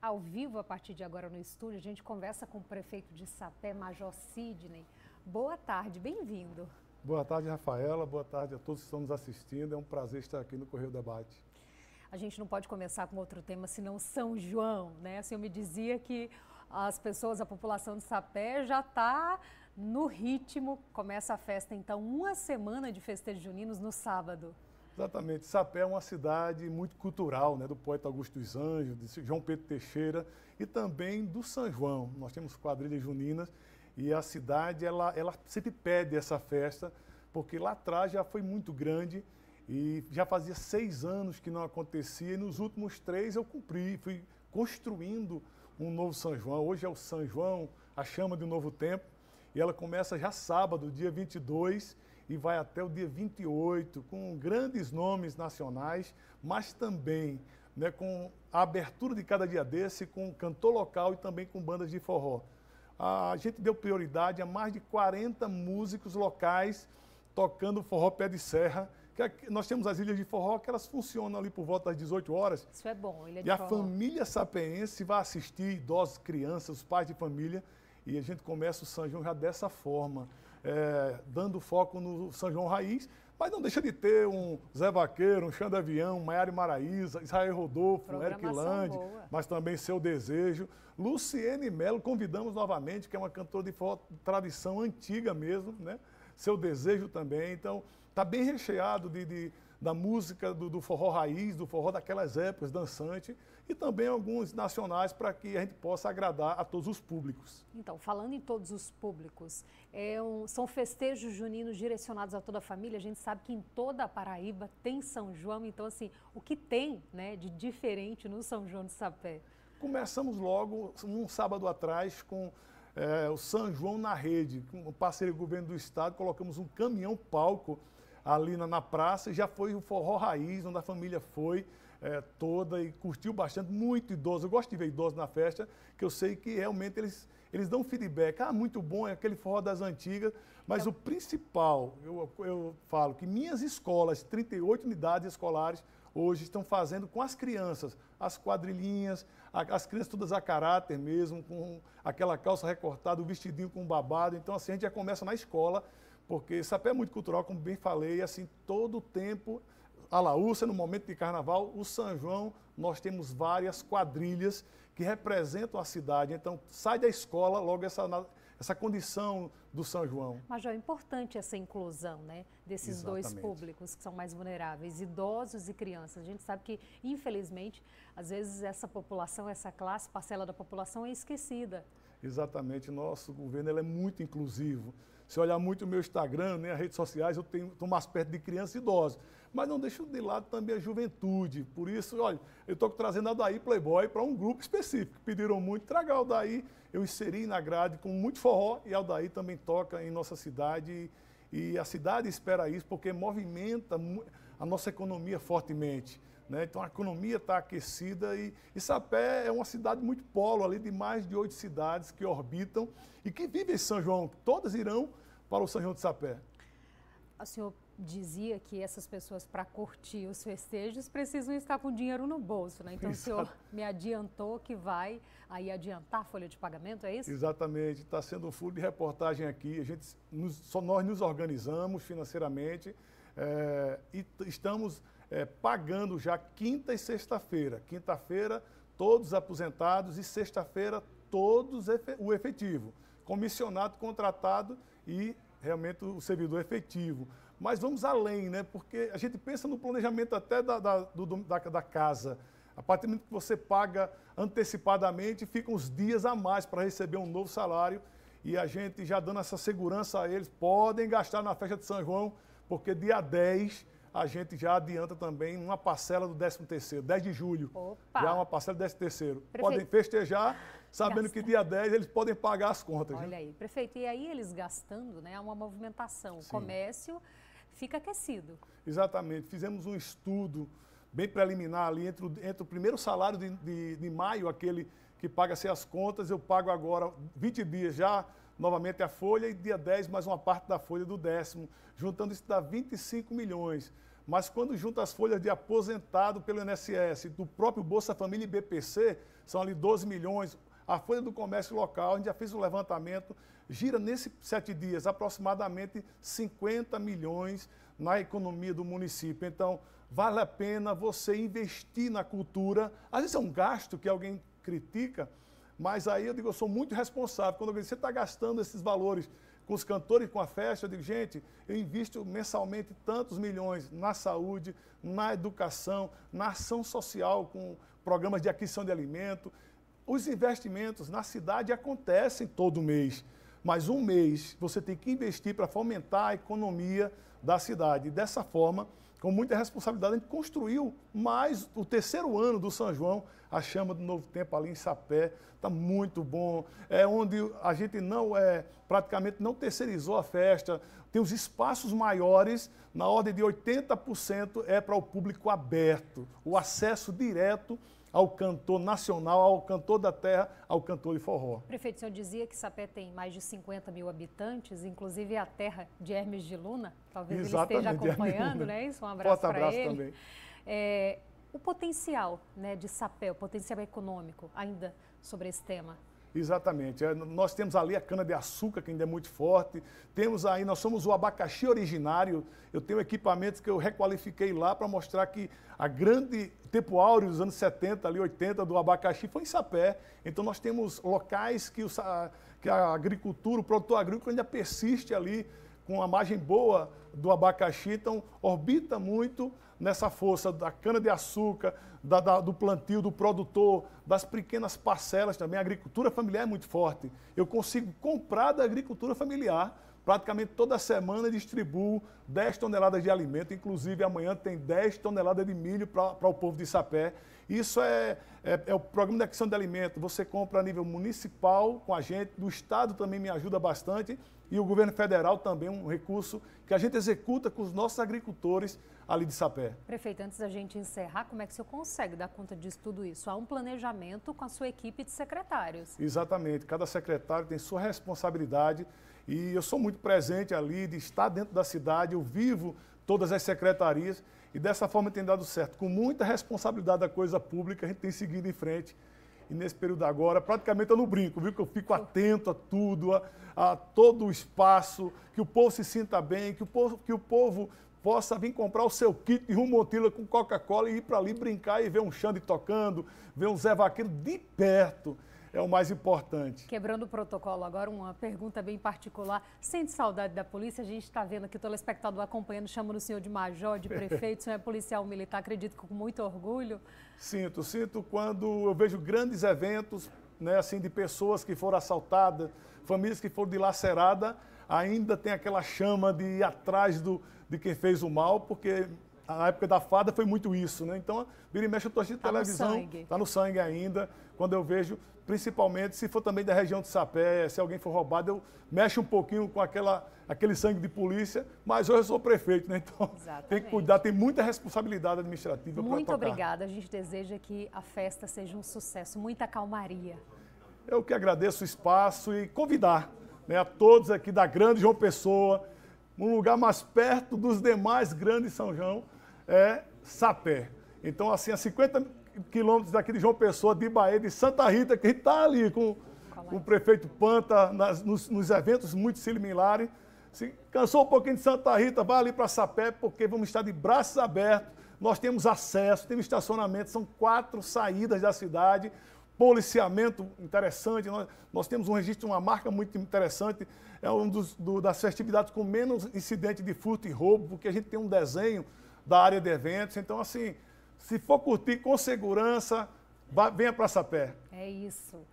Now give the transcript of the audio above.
ao vivo a partir de agora no estúdio. A gente conversa com o prefeito de Sapé, Major Sidney. Boa tarde, bem-vindo. Boa tarde, Rafaela. Boa tarde a todos que estão nos assistindo. É um prazer estar aqui no Correio Debate. A gente não pode começar com outro tema senão São João, né? O senhor me dizia que as pessoas, a população de Sapé já está no ritmo. Começa a festa, então, uma semana de festejos juninos no sábado. Exatamente. Sapé é uma cidade muito cultural, né, do poeta Augusto dos Anjos, de João Pedro Teixeira e também do São João. Nós temos quadrilhas juninas e a cidade ela, ela sempre pede essa festa, porque lá atrás já foi muito grande e já fazia seis anos que não acontecia e nos últimos três eu cumpri, fui construindo um novo São João. Hoje é o São João, a chama de um novo tempo e ela começa já sábado, dia 22 e vai até o dia 28, com grandes nomes nacionais, mas também né, com a abertura de cada dia desse, com cantor local e também com bandas de forró. A gente deu prioridade a mais de 40 músicos locais tocando forró pé de serra. Que nós temos as ilhas de forró que elas funcionam ali por volta das 18 horas. Isso é bom, ilha de E forró. a família sapeense vai assistir, idosos, crianças, os pais de família. E a gente começa o São João já dessa forma é, dando foco no São João Raiz, mas não deixa de ter um Zé Vaqueiro, um Xande Avião, Maiara Maraíza, Israel Rodolfo, Eric Land, boa. mas também Seu Desejo. Luciene Melo, convidamos novamente, que é uma cantora de forró, tradição antiga mesmo, né? Seu Desejo também. Então, está bem recheado de, de, da música, do, do forró raiz, do forró daquelas épocas, dançante e também alguns nacionais para que a gente possa agradar a todos os públicos. Então, falando em todos os públicos, é um, são festejos juninos direcionados a toda a família. A gente sabe que em toda a Paraíba tem São João, então assim, o que tem né, de diferente no São João de Sapé? Começamos logo, um sábado atrás, com é, o São João na Rede, com o parceiro do governo do estado, colocamos um caminhão-palco ali na, na praça, já foi o forró raiz, onde a família foi, é, toda e curtiu bastante, muito idoso. Eu gosto de ver idosos na festa, que eu sei que realmente eles, eles dão feedback. Ah, muito bom, é aquele forró das antigas. Mas é. o principal, eu, eu falo que minhas escolas, 38 unidades escolares, hoje estão fazendo com as crianças, as quadrilhinhas, as crianças todas a caráter mesmo, com aquela calça recortada, o vestidinho com babado. Então, assim, a gente já começa na escola, porque sapé é muito cultural, como bem falei, e assim, todo o tempo Alaúça, no momento de carnaval, o São João, nós temos várias quadrilhas que representam a cidade. Então, sai da escola logo essa, essa condição do São João. Mas já é importante essa inclusão, né, desses Exatamente. dois públicos que são mais vulneráveis, idosos e crianças. A gente sabe que, infelizmente, às vezes essa população, essa classe, parcela da população é esquecida. Exatamente, nosso governo é muito inclusivo. Se olhar muito o meu Instagram, né, as redes sociais, eu tenho estou mais perto de crianças e idosos mas não deixo de lado também a juventude. Por isso, olha, eu estou trazendo a Daí Playboy para um grupo específico. Pediram muito, traga o Daí. Eu inseri na grade com muito forró e a Daí também toca em nossa cidade. E a cidade espera isso porque movimenta a nossa economia fortemente. Né? Então a economia está aquecida e, e Sapé é uma cidade muito polo, ali de mais de oito cidades que orbitam e que vivem em São João. Todas irão para o São João de Sapé. O ah, senhor dizia que essas pessoas, para curtir os festejos, precisam estar com dinheiro no bolso, né? Então Exato. o senhor me adiantou que vai aí adiantar a folha de pagamento, é isso? Exatamente. Está sendo um furo de reportagem aqui. A gente, nos, só nós nos organizamos financeiramente é, e estamos é, pagando já quinta e sexta-feira. Quinta-feira, todos aposentados e sexta-feira, todos efe o efetivo. Comissionado, contratado e realmente o servidor é efetivo. Mas vamos além, né? porque a gente pensa no planejamento até da, da, do, da, da casa. A partir do momento que você paga antecipadamente, ficam uns dias a mais para receber um novo salário. E a gente já dando essa segurança a eles, podem gastar na festa de São João, porque dia 10 a gente já adianta também uma parcela do 13 terceiro, 10 de julho. Opa. Já uma parcela do 13 terceiro, Prefeito. Podem festejar sabendo Gasta. que dia 10 eles podem pagar as contas. Olha aí, prefeito, e aí eles gastando, né? Há uma movimentação. O Sim. comércio fica aquecido. Exatamente. Fizemos um estudo bem preliminar ali entre o, entre o primeiro salário de, de, de maio, aquele que paga-se as contas, eu pago agora 20 dias já novamente a folha e dia 10 mais uma parte da folha do décimo, juntando isso dá 25 milhões. Mas quando junta as folhas de aposentado pelo INSS, do próprio Bolsa Família e BPC, são ali 12 milhões, a Folha do Comércio Local, a gente já fez o um levantamento, gira nesses sete dias aproximadamente 50 milhões na economia do município. Então, vale a pena você investir na cultura. Às vezes é um gasto que alguém critica, mas aí eu digo, eu sou muito responsável. Quando alguém diz, você está gastando esses valores com os cantores, com a festa, eu digo, gente, eu invisto mensalmente tantos milhões na saúde, na educação, na ação social, com programas de aquisição de alimento. Os investimentos na cidade acontecem todo mês, mas um mês você tem que investir para fomentar a economia da cidade. E dessa forma, com muita responsabilidade, a gente construiu mais o terceiro ano do São João, a chama do novo tempo ali em Sapé, está muito bom. É onde a gente não é praticamente não terceirizou a festa, tem os espaços maiores, na ordem de 80% é para o público aberto, o acesso direto ao cantor nacional, ao cantor da terra, ao cantor de forró. Prefeito, o senhor dizia que Sapé tem mais de 50 mil habitantes, inclusive a terra de Hermes de Luna, talvez Exatamente, ele esteja acompanhando, né? Isso, um abraço para ele. Também. É, o potencial né, de Sapé, o potencial econômico, ainda sobre esse tema, Exatamente. É, nós temos ali a cana-de-açúcar, que ainda é muito forte. Temos aí, nós somos o abacaxi originário. Eu tenho equipamentos que eu requalifiquei lá para mostrar que a grande tempo áureo dos anos 70, ali 80, do abacaxi foi em Sapé. Então nós temos locais que, o, que a agricultura, o produtor agrícola ainda persiste ali com uma margem boa do abacaxi, então orbita muito nessa força da cana-de-açúcar, do plantio, do produtor, das pequenas parcelas também. A agricultura familiar é muito forte. Eu consigo comprar da agricultura familiar. Praticamente toda semana distribuo 10 toneladas de alimento, inclusive amanhã tem 10 toneladas de milho para o povo de Sapé. Isso é, é, é, o programa de aquisição de alimento. Você compra a nível municipal com a gente, do Estado também me ajuda bastante, e o governo federal também, um recurso que a gente executa com os nossos agricultores ali de Sapé. Prefeito, antes da gente encerrar, como é que o senhor consegue dar conta disso tudo isso? Há um planejamento com a sua equipe de secretários. Exatamente, cada secretário tem sua responsabilidade e eu sou muito presente ali de estar dentro da cidade eu vivo todas as secretarias e dessa forma tem dado certo. Com muita responsabilidade da coisa pública, a gente tem seguido em frente. E nesse período agora, praticamente eu não brinco, viu? Que eu fico atento a tudo, a, a todo o espaço, que o povo se sinta bem, que o povo, que o povo possa vir comprar o seu kit de motila com Coca-Cola e ir para ali brincar e ver um Xande tocando, ver um Zé Vaqueiro de perto é o mais importante. Quebrando o protocolo, agora uma pergunta bem particular. Sente saudade da polícia? A gente está vendo aqui o telespectador acompanhando, chamando o senhor de major, de prefeito, o senhor é policial militar, acredito que com muito orgulho. Sinto, sinto quando eu vejo grandes eventos, né, assim, de pessoas que foram assaltadas, famílias que foram dilaceradas, ainda tem aquela chama de ir atrás do, de quem fez o mal, porque na época da fada foi muito isso, né? Então, vira e mexe, eu tô assistindo tá televisão, no sangue. tá no sangue ainda. Quando eu vejo, principalmente se for também da região de Sapé, se alguém for roubado, eu mexo um pouquinho com aquela, aquele sangue de polícia, mas hoje eu sou prefeito, né? Então Exatamente. tem que cuidar, tem muita responsabilidade administrativa Muito obrigada, a gente deseja que a festa seja um sucesso, muita calmaria. Eu que agradeço o espaço e convidar né, a todos aqui da grande João Pessoa, um lugar mais perto dos demais grandes São João, é Sapé. Então, assim, a 50 quilômetros daqui de João Pessoa, de Bahia, de Santa Rita, que está ali com, com, o prefeito Panta, nas, nos, nos, eventos muito similares. Se cansou um pouquinho de Santa Rita, vai ali para Sapé, porque vamos estar de braços abertos. Nós temos acesso, temos estacionamento, são quatro saídas da cidade, policiamento interessante. Nós, nós temos um registro, uma marca muito interessante. É um dos, do, das festividades com menos incidente de furto e roubo, porque a gente tem um desenho da área de eventos. Então, assim, se for curtir com segurança, venha para Sapé. É isso.